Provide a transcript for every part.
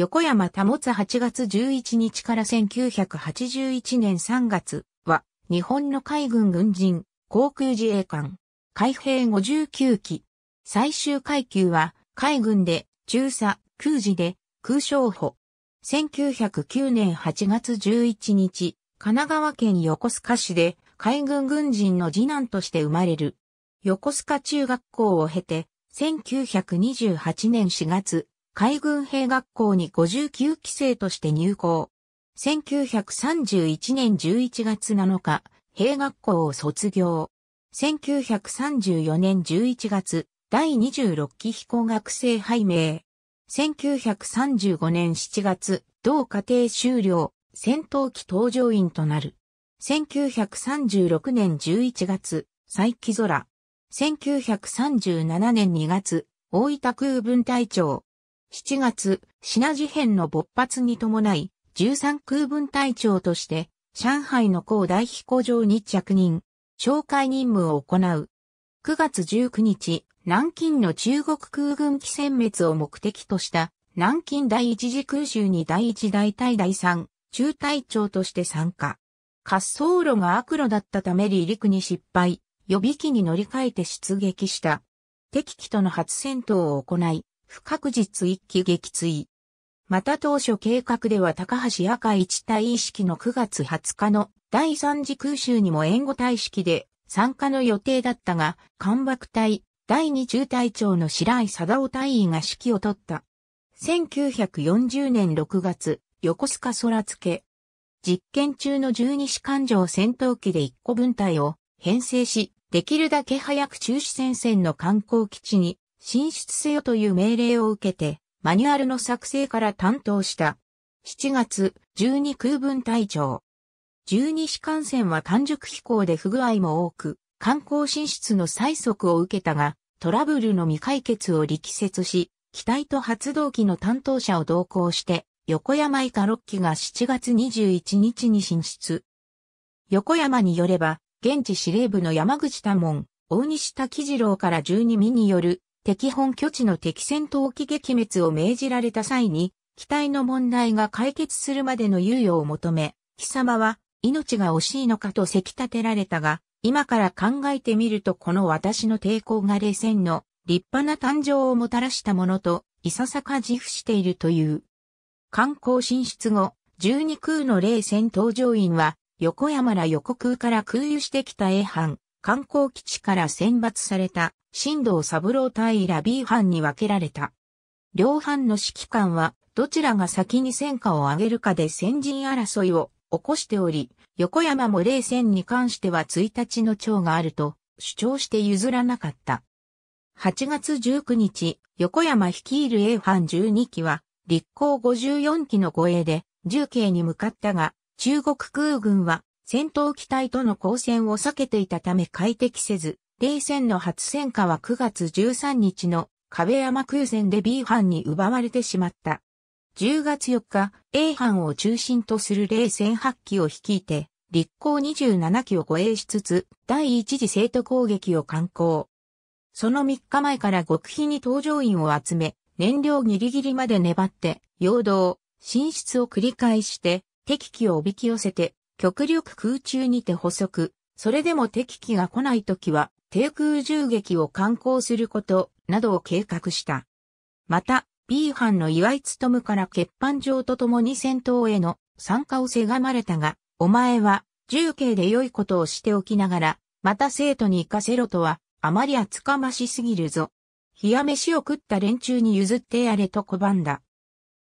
横山保つ8月11日から1981年3月は、日本の海軍軍人、航空自衛官、海兵59機。最終階級は、海軍で、中佐、空時で、空将補。1909年8月11日、神奈川県横須賀市で、海軍軍人の次男として生まれる。横須賀中学校を経て、1928年4月、海軍兵学校に59期生として入校。1931年11月7日、兵学校を卒業。1934年11月、第26期飛行学生拝命。1935年7月、同家庭終了、戦闘機搭乗員となる。1936年11月、再起空。1937年2月、大分空分隊長。7月、品事変の勃発に伴い、13空軍隊長として、上海の高大飛行場に着任、紹介任務を行う。9月19日、南京の中国空軍機殲滅を目的とした、南京第一次空襲に第一大隊第三、中隊長として参加。滑走路が悪路だったため離陸に失敗、予備機に乗り換えて出撃した。敵機との初戦闘を行い、不確実一期撃墜。また当初計画では高橋赤一隊意識の9月20日の第3次空襲にも援護隊式で参加の予定だったが、艦爆隊第2中隊長の白井貞夫隊員が指揮を取った。1940年6月、横須賀空付け。実験中の十二士艦上戦闘機で一個分隊を編成し、できるだけ早く中止戦線の観光基地に進出せよという命令を受けて、マニュアルの作成から担当した。7月、12空軍隊長。12士艦船は完熟飛行で不具合も多く、観光進出の催促を受けたが、トラブルの未解決を力説し、機体と発動機の担当者を同行して、横山以下6機が7月21日に進出。横山によれば、現地司令部の山口多門、大西滝次郎から12ミによる敵本拠地の敵戦闘機撃滅を命じられた際に、機体の問題が解決するまでの猶予を求め、貴様は命が惜しいのかとせき立てられたが、今から考えてみるとこの私の抵抗が冷戦の立派な誕生をもたらしたものと、いささか自負しているという。観光進出後、十二空の冷戦搭乗員は、横山ら横空から空輸してきた A 班、観光基地から選抜された新道三郎対ラ B 班に分けられた。両班の指揮官は、どちらが先に戦果を上げるかで先陣争いを起こしており、横山も冷戦に関しては1日の長があると主張して譲らなかった。8月19日、横山率いる A 班12機は、立候54機の護衛で、重慶に向かったが、中国空軍は、戦闘機体との交戦を避けていたため快適せず、冷戦の初戦火は9月13日の壁山空戦で B 班に奪われてしまった。10月4日、A 班を中心とする冷戦8機を率いて、立候27機を護衛しつつ、第一次生徒攻撃を敢行。その3日前から極秘に搭乗員を集め、燃料ギリギリまで粘って、陽動、進出を繰り返して、敵機をおびき寄せて、極力空中にて捕捉。それでも敵機が来ない時は、低空銃撃を観光することなどを計画した。また、B 班の岩井勤から欠板状と共に戦闘への参加をせがまれたが、お前は重慶で良いことをしておきながら、また生徒に行かせろとは、あまり厚かましすぎるぞ。冷や飯を食った連中に譲ってやれと拒んだ。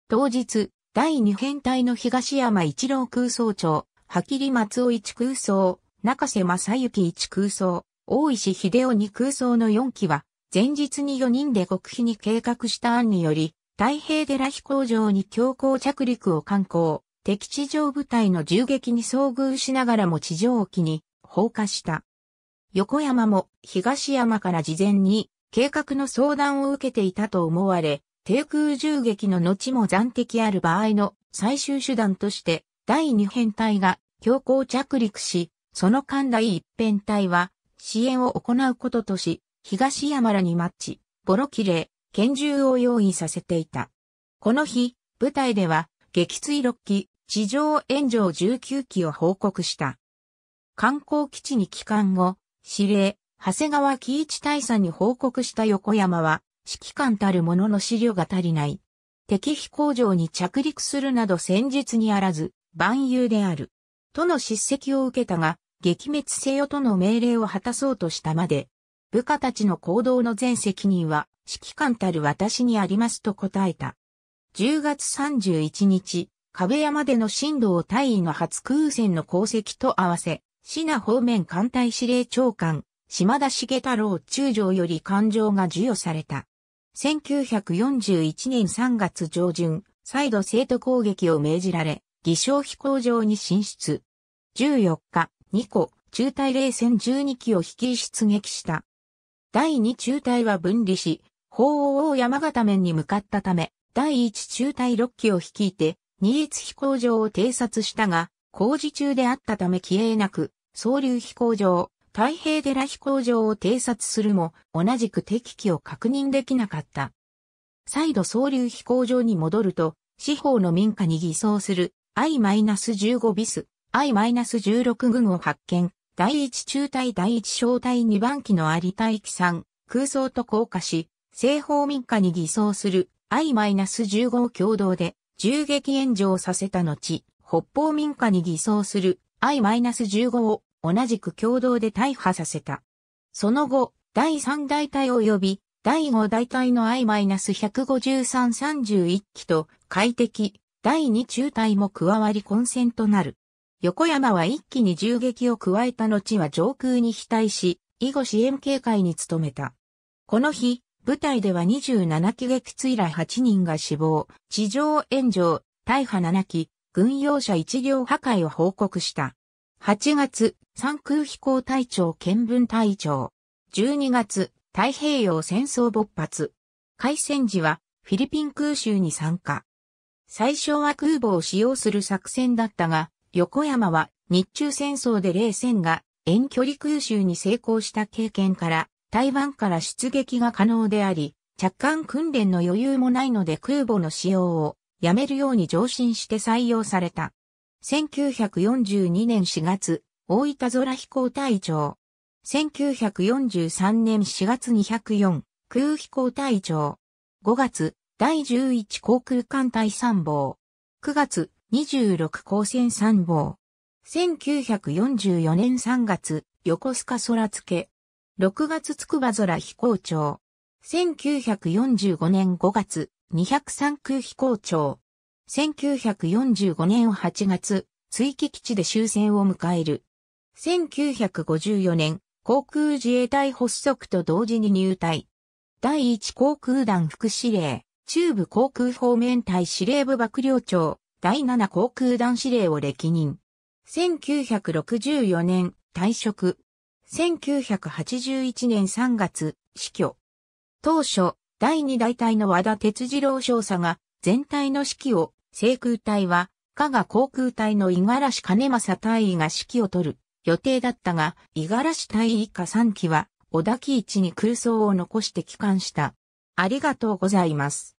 当日、第二編隊の東山一郎空想長、はきり松尾一空想、中瀬正幸一空想、大石秀夫に空想の4機は、前日に4人で極秘に計画した案により、太平寺飛行場に強行着陸を観光、敵地上部隊の銃撃に遭遇しながらも地上沖に放火した。横山も東山から事前に計画の相談を受けていたと思われ、低空銃撃の後も暫敵ある場合の最終手段として、第二編隊が強行着陸し、その艦第一編隊は支援を行うこととし、東山らにマッチ、ボロキレ拳銃を用意させていた。この日、部隊では、撃墜6機、地上炎上19機を報告した。観光基地に帰還後、司令、長谷川喜一大佐に報告した横山は、指揮官たる者の資料が足りない。敵飛行場に着陸するなど戦術にあらず、万有である。との叱責を受けたが、撃滅せよとの命令を果たそうとしたまで、部下たちの行動の全責任は指揮官たる私にありますと答えた。10月31日、壁山での震度を大尉の初空戦の功績と合わせ、市那方面艦隊司令長官、島田茂太郎中将より艦上が授与された。1941年3月上旬、再度生徒攻撃を命じられ、偽証飛行場に進出。14日、2個、中隊冷戦12機を引き出撃した。第2中隊は分離し、法王山形面に向かったため、第1中隊6機を率いて、二越飛行場を偵察したが、工事中であったため消えなく、総流飛行場、太平寺飛行場を偵察するも、同じく敵機を確認できなかった。再度総流飛行場に戻ると、四方の民家に偽装する I-15 ビス I-16 軍を発見、第一中隊第一小隊2番機の有田駅3、空想と降下し、西方民家に偽装する I-15 を共同で銃撃炎上させた後、北方民家に偽装する I-15 を同じく共同で大破させた。その後、第3大隊及び第5大隊の I-15331 機と快適第2中隊も加わり混戦となる。横山は一気に銃撃を加えた後は上空に飛退し、以後支援警戒に努めた。この日、部隊では27機撃墜来8人が死亡、地上炎上、大破7機、軍用車1両破壊を報告した。8月、三空飛行隊長見聞隊長。12月、太平洋戦争勃発。開戦時は、フィリピン空襲に参加。最初は空母を使用する作戦だったが、横山は日中戦争で冷戦が遠距離空襲に成功した経験から台湾から出撃が可能であり、着艦訓練の余裕もないので空母の使用をやめるように上申して採用された。1942年4月、大分空飛行隊長。1943年4月204、空飛行隊長。5月、第11航空艦隊参謀。9月、26高専参謀。1944年3月、横須賀空付。6月筑波空飛行庁。1945年5月、203空飛行庁。1945年8月、追記基地で終戦を迎える。1954年、航空自衛隊発足と同時に入隊。第1航空団副司令、中部航空方面隊司令部幕僚長。第7航空団司令を歴任。1964年退職。1981年3月死去。当初、第2大隊の和田哲次郎少佐が全体の指揮を、制空隊は、加賀航空隊の五十嵐兼正隊尉が指揮を取る予定だったが、五十嵐隊以下3機は、小田木一に空想を残して帰還した。ありがとうございます。